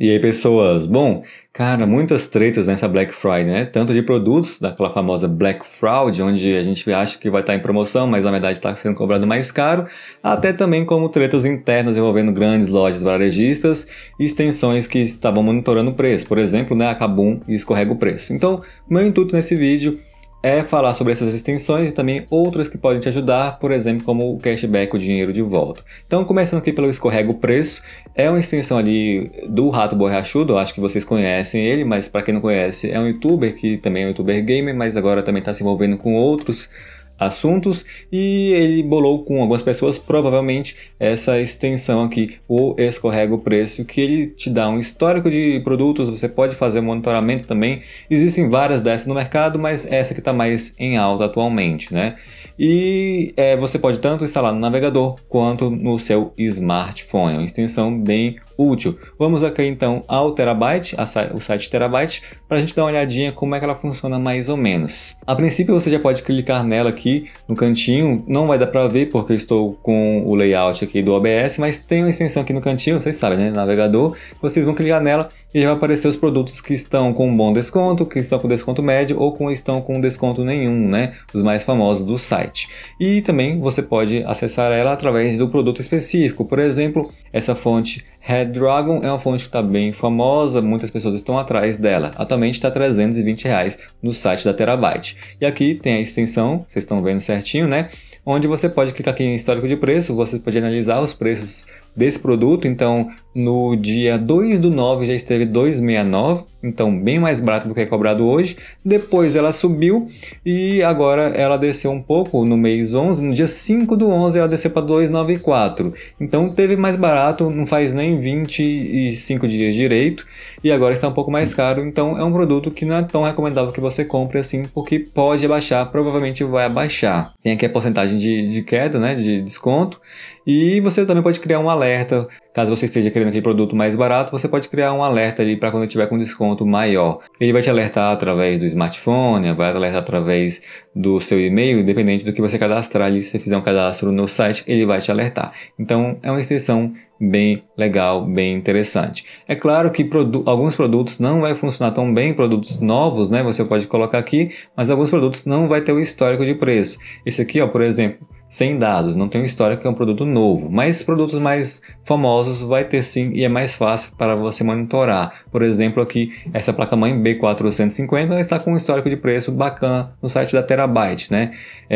E aí, pessoas? Bom, cara, muitas tretas nessa Black Friday, né? Tanto de produtos, daquela famosa Black Fraud, onde a gente acha que vai estar em promoção, mas na verdade está sendo cobrado mais caro, até também como tretas internas envolvendo grandes lojas varejistas e extensões que estavam monitorando o preço. Por exemplo, né, a Kabum escorrega o preço. Então, meu intuito nesse vídeo é falar sobre essas extensões e também outras que podem te ajudar, por exemplo, como o cashback, o dinheiro de volta. Então, começando aqui pelo escorrega o preço, é uma extensão ali do Rato Borrachudo, acho que vocês conhecem ele, mas para quem não conhece, é um youtuber que também é um youtuber gamer, mas agora também está se envolvendo com outros assuntos e ele bolou com algumas pessoas provavelmente essa extensão aqui, o escorrega o preço, que ele te dá um histórico de produtos, você pode fazer monitoramento também. Existem várias dessas no mercado, mas essa que está mais em alta atualmente, né? E é, você pode tanto instalar no navegador quanto no seu smartphone, é uma extensão bem útil. Vamos aqui então ao Terabyte, a, o site Terabyte, para a gente dar uma olhadinha como é que ela funciona mais ou menos. A princípio você já pode clicar nela aqui aqui no cantinho, não vai dar para ver porque eu estou com o layout aqui do OBS, mas tem uma extensão aqui no cantinho, vocês sabem, né, navegador, vocês vão clicar nela e vai aparecer os produtos que estão com bom desconto, que estão com desconto médio ou com estão com desconto nenhum, né, os mais famosos do site. E também você pode acessar ela através do produto específico, por exemplo, essa fonte Redragon é uma fonte que está bem famosa, muitas pessoas estão atrás dela. Atualmente está 320 reais no site da Terabyte. E aqui tem a extensão, vocês estão vendo certinho, né? Onde você pode clicar aqui em histórico de preço, você pode analisar os preços desse produto. Então, no dia 2 do 9 já esteve 2,69, então bem mais barato do que é cobrado hoje. Depois ela subiu e agora ela desceu um pouco no mês 11, no dia 5 do 11 ela desceu para 2,94. Então teve mais barato, não faz nem 25 dias direito e agora está um pouco mais caro. Então é um produto que não é tão recomendável que você compre assim, porque pode abaixar, provavelmente vai abaixar. Tem aqui a porcentagem de, de queda, né, de desconto. E você também pode criar um alerta alerta. Caso você esteja querendo aquele produto mais barato, você pode criar um alerta ali para quando tiver com desconto maior. Ele vai te alertar através do smartphone, vai alertar através do seu e-mail, independente do que você cadastrar ali. Se você fizer um cadastro no site, ele vai te alertar. Então é uma extensão bem legal, bem interessante. É claro que produ alguns produtos não vai funcionar tão bem, produtos novos, né? Você pode colocar aqui, mas alguns produtos não vai ter o histórico de preço. Esse aqui, ó, por exemplo, sem dados, não tem um histórico, é um produto novo. Mas produtos mais famosos vai ter sim e é mais fácil para você monitorar. Por exemplo, aqui essa placa-mãe B450 está com um histórico de preço bacana no site da Terabyte, né? Está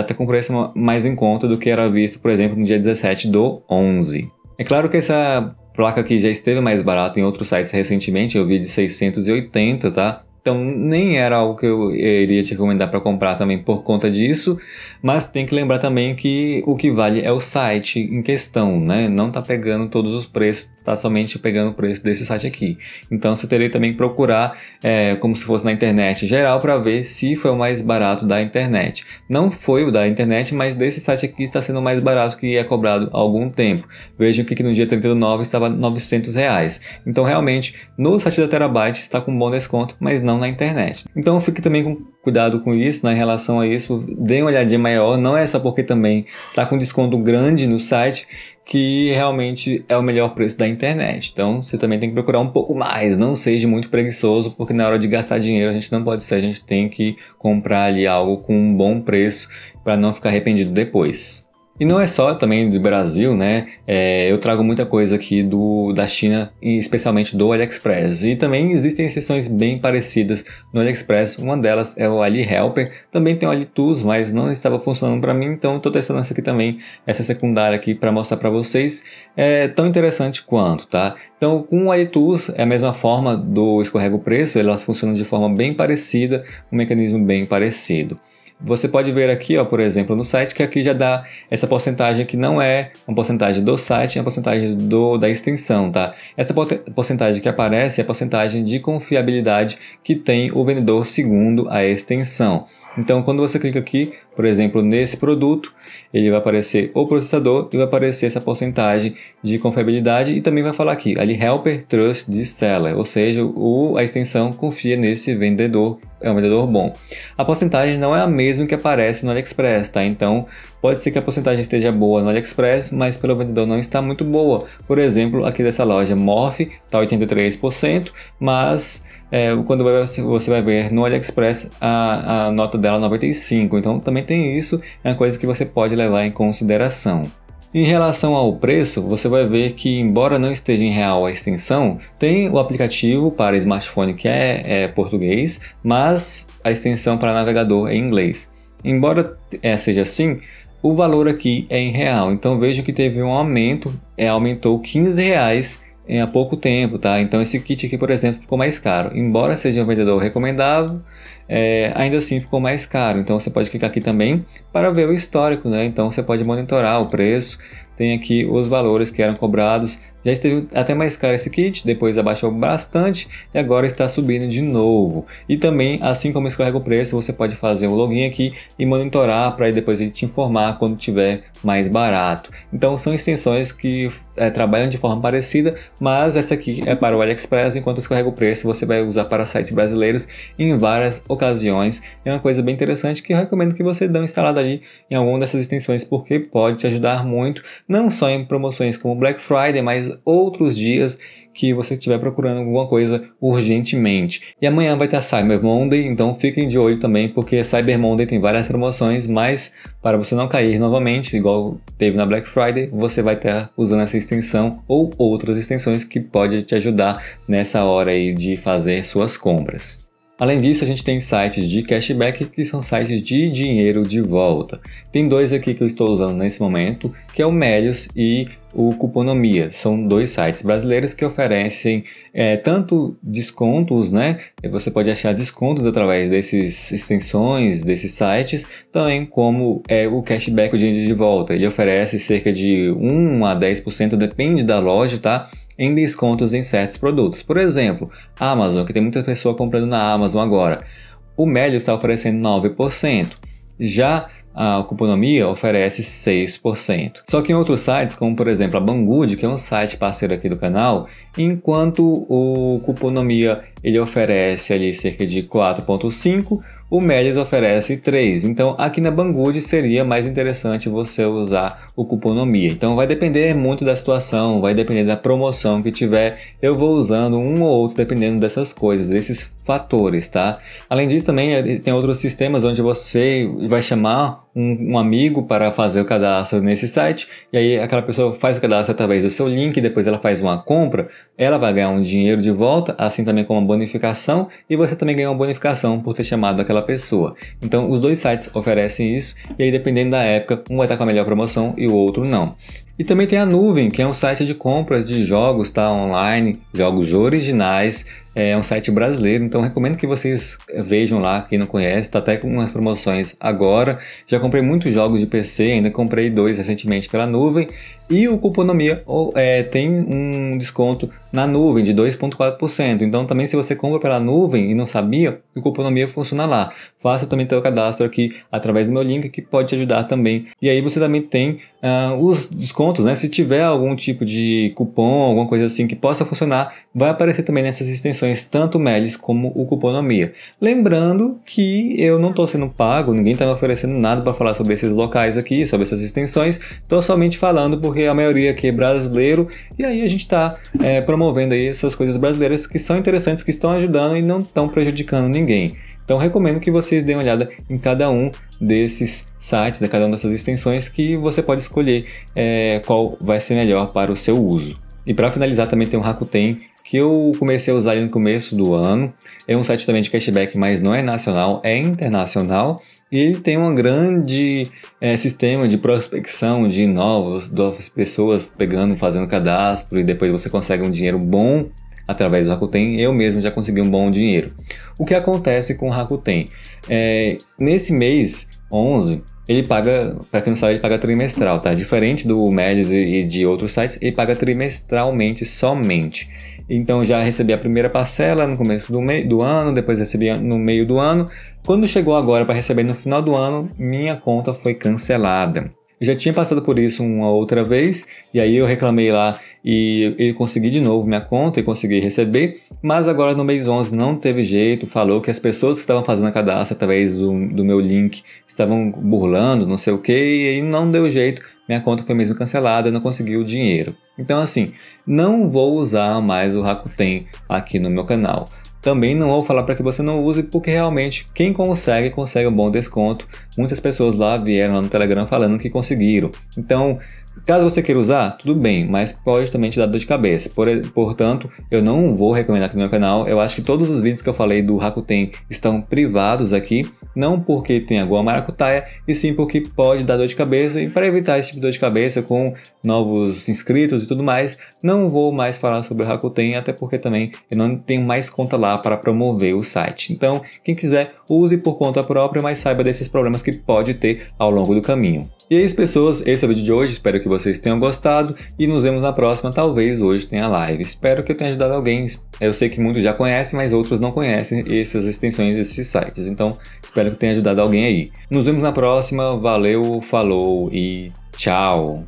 é, até com preço mais em conta do que era visto, por exemplo, no dia 17 do 11. É claro que essa placa aqui já esteve mais barata em outros sites recentemente, eu vi de 680, tá? Então nem era algo que eu eh, iria te recomendar para comprar também por conta disso, mas tem que lembrar também que o que vale é o site em questão, né? Não tá pegando todos os preços, está somente pegando o preço desse site aqui. Então você teria também que procurar é, como se fosse na internet geral para ver se foi o mais barato da internet. Não foi o da internet, mas desse site aqui está sendo o mais barato que é cobrado há algum tempo. Vejam que no dia 39 estava 900 reais. Então realmente no site da Terabyte está com um bom desconto, mas não não na internet. Então fique também com cuidado com isso, né, em relação a isso, dê uma olhadinha maior, não é só porque também está com desconto grande no site que realmente é o melhor preço da internet. Então você também tem que procurar um pouco mais, não seja muito preguiçoso, porque na hora de gastar dinheiro a gente não pode ser, a gente tem que comprar ali algo com um bom preço para não ficar arrependido depois. E não é só também do Brasil, né? É, eu trago muita coisa aqui do, da China, especialmente do AliExpress. E também existem exceções bem parecidas no AliExpress. Uma delas é o AliHelper. Também tem o AliTools, mas não estava funcionando para mim, então estou testando essa aqui também, essa secundária aqui, para mostrar para vocês. É tão interessante quanto, tá? Então, com o AliTools, é a mesma forma do escorrega o preço, elas funcionam de forma bem parecida, um mecanismo bem parecido. Você pode ver aqui, ó, por exemplo, no site, que aqui já dá essa porcentagem que não é uma porcentagem do site, é uma porcentagem do, da extensão, tá? Essa porcentagem que aparece é a porcentagem de confiabilidade que tem o vendedor segundo a extensão. Então, quando você clica aqui, por exemplo, nesse produto, ele vai aparecer o processador e vai aparecer essa porcentagem de confiabilidade e também vai falar aqui, ali Helper Trust de Seller, ou seja, o, a extensão confia nesse vendedor é um vendedor bom. A porcentagem não é a mesma que aparece no AliExpress, tá? Então, pode ser que a porcentagem esteja boa no AliExpress, mas pelo vendedor não está muito boa. Por exemplo, aqui dessa loja Morph está 83%, mas é, quando você vai ver no AliExpress a, a nota dela 95%. Então, também tem isso, é uma coisa que você pode levar em consideração. Em relação ao preço, você vai ver que, embora não esteja em real a extensão, tem o aplicativo para smartphone que é, é português, mas a extensão para navegador é em inglês. Embora é, seja assim, o valor aqui é em real, então veja que teve um aumento, é, aumentou 15 reais em há pouco tempo, tá? Então esse kit aqui, por exemplo, ficou mais caro. Embora seja um vendedor recomendável, é, ainda assim ficou mais caro. Então você pode clicar aqui também para ver o histórico, né? Então você pode monitorar o preço, tem aqui os valores que eram cobrados já esteve até mais caro esse kit, depois abaixou bastante e agora está subindo de novo. E também, assim como escorrega o preço, você pode fazer o login aqui e monitorar para depois ele te informar quando tiver mais barato. Então são extensões que é, trabalham de forma parecida, mas essa aqui é para o AliExpress, enquanto escorrega o preço você vai usar para sites brasileiros em várias ocasiões. É uma coisa bem interessante que eu recomendo que você dê uma instalada ali em alguma dessas extensões, porque pode te ajudar muito, não só em promoções como Black Friday, mas outros dias que você estiver procurando alguma coisa urgentemente. E amanhã vai ter Cyber Monday, então fiquem de olho também, porque Cyber Monday tem várias promoções, mas para você não cair novamente, igual teve na Black Friday, você vai estar usando essa extensão ou outras extensões que pode te ajudar nessa hora aí de fazer suas compras. Além disso, a gente tem sites de cashback que são sites de dinheiro de volta. Tem dois aqui que eu estou usando nesse momento, que é o Melios e o Cuponomia. São dois sites brasileiros que oferecem é, tanto descontos, né? Você pode achar descontos através desses extensões, desses sites, também como é, o cashback, o dinheiro de volta. Ele oferece cerca de 1 a 10%, depende da loja, tá? em descontos em certos produtos. Por exemplo, Amazon, que tem muita pessoa comprando na Amazon agora. O Melio está oferecendo 9%. Já a Cuponomia oferece 6%. Só que em outros sites, como por exemplo a Banggood, que é um site parceiro aqui do canal, enquanto o Cuponomia ele oferece ali cerca de 4.5, o Médias oferece 3. Então aqui na Banggood seria mais interessante você usar o Cuponomia. Então vai depender muito da situação, vai depender da promoção que tiver. Eu vou usando um ou outro dependendo dessas coisas, desses fatores, tá? Além disso, também eh, tem outros sistemas onde você vai chamar um, um, amigo para fazer o cadastro nesse site, e aí aquela pessoa faz o cadastro através do seu link, depois ela faz uma compra, ela vai ganhar um dinheiro de volta, assim também como uma bonificação, e você também ganha uma bonificação por ter chamado aquela pessoa. Então, os dois sites oferecem isso, e aí dependendo da época, um vai estar com a melhor promoção e o outro não. E também tem a Nuvem, que é um site de compras de jogos tá, online, jogos originais. É um site brasileiro, então recomendo que vocês eh, vejam lá, quem não conhece, tá até com umas promoções agora. Já comprei muitos jogos de PC, ainda comprei dois recentemente pela Nuvem. E o Cuponomia é, tem um desconto na nuvem de 2,4%. Então, também, se você compra pela nuvem e não sabia, o Cuponomia funciona lá. Faça também o cadastro aqui através do meu link que pode te ajudar também. E aí você também tem uh, os descontos, né? Se tiver algum tipo de cupom, alguma coisa assim que possa funcionar, vai aparecer também nessas extensões tanto o Melis como o Cuponomia. Lembrando que eu não estou sendo pago, ninguém está me oferecendo nada para falar sobre esses locais aqui, sobre essas extensões, estou somente falando porque a maioria aqui é brasileiro e aí a gente está é, promovendo aí essas coisas brasileiras que são interessantes, que estão ajudando e não estão prejudicando ninguém. Então recomendo que vocês deem uma olhada em cada um desses sites, de cada uma dessas extensões, que você pode escolher é, qual vai ser melhor para o seu uso. E para finalizar também tem o Rakuten, que eu comecei a usar no começo do ano. É um site também de cashback, mas não é nacional, é internacional. E ele tem um grande é, sistema de prospecção de novos, novas pessoas pegando, fazendo cadastro e depois você consegue um dinheiro bom através do Rakuten, eu mesmo já consegui um bom dinheiro. O que acontece com o Rakuten? É, nesse mês 11, ele paga, para quem não sabe, ele paga trimestral, tá? Diferente do Medis e de outros sites, ele paga trimestralmente somente. Então já recebi a primeira parcela no começo do, mei, do ano, depois recebi no meio do ano. Quando chegou agora para receber no final do ano, minha conta foi cancelada já tinha passado por isso uma outra vez, e aí eu reclamei lá e eu consegui de novo minha conta e consegui receber, mas agora no mês 11 não teve jeito, falou que as pessoas que estavam fazendo a cadastra através do, do meu link estavam burlando, não sei o que, e aí não deu jeito, minha conta foi mesmo cancelada, não consegui o dinheiro. Então assim, não vou usar mais o Rakuten aqui no meu canal também não vou falar para que você não use, porque realmente quem consegue, consegue um bom desconto. Muitas pessoas lá vieram lá no Telegram falando que conseguiram. Então, Caso você queira usar, tudo bem, mas pode também te dar dor de cabeça. Por, portanto, eu não vou recomendar aqui no meu canal. Eu acho que todos os vídeos que eu falei do Rakuten estão privados aqui, não porque tem alguma maracutaia, e sim porque pode dar dor de cabeça. E para evitar esse tipo de dor de cabeça com novos inscritos e tudo mais, não vou mais falar sobre o Rakuten, até porque também eu não tenho mais conta lá para promover o site. Então, quem quiser, use por conta própria, mas saiba desses problemas que pode ter ao longo do caminho. E é isso, pessoas. Esse é o vídeo de hoje. Espero que vocês tenham gostado. E nos vemos na próxima. Talvez hoje tenha live. Espero que eu tenha ajudado alguém. Eu sei que muitos já conhecem, mas outros não conhecem essas extensões, esses sites. Então, espero que tenha ajudado alguém aí. Nos vemos na próxima. Valeu, falou e tchau.